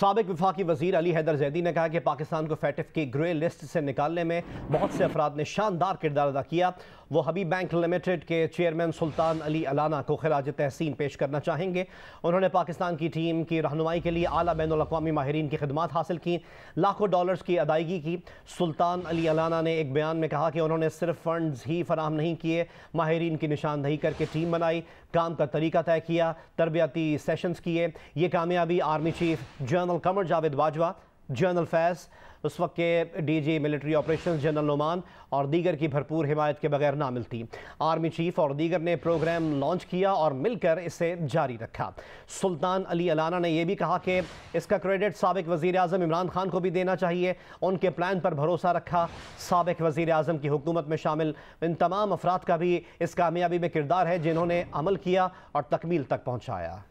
सबक विफाकी वजीर अली हैदर जैदी ने कहा कि पाकिस्तान को फैटिफ की ग्रे लिस्ट से निकालने में बहुत से अफराद ने शानदार किरदार अदा किया वो हबी बैंक लिमिटेड के चेयरमैन सुल्तान अली अलाना को खराज तहसीन पेश करना चाहेंगे उन्होंने पाकिस्तान की टीम की रहनमाई के लिए अली बैन अवी माहरीन की खिदमत हासिल की लाखों डॉलर्स की अदायगी की सुल्तान अली अलाना ने एक बयान में कहा कि उन्होंने सिर्फ फंड्स ही फराहम नहीं किए माहरीन की निशानदही करके टीम बनाई काम का तरीका तय किया तरबियाती सेशंस किए ये कामयाबी army chief general general Qamar Javed Bajwa general Faiz उस वक्त के DG military operation general Numan और दीगर की भरपूर हिमायत के बगैर ना मिलती आर्मी चीफ और दीगर ने प्रोग्राम लॉन्च किया और मिलकर इसे जारी रखा सुल्तान अली अलाना ने यह भी कहा कि इसका क्रेडिट सबक वज़ी अजम इमरान खान को भी देना चाहिए उनके प्लान पर भरोसा रखा सबक वज़ी अजम की हुकूमत में शामिल इन तमाम अफराद का भी इस कामयाबी में किरदार है जिन्होंने अमल किया और तकमील तक पहुँचाया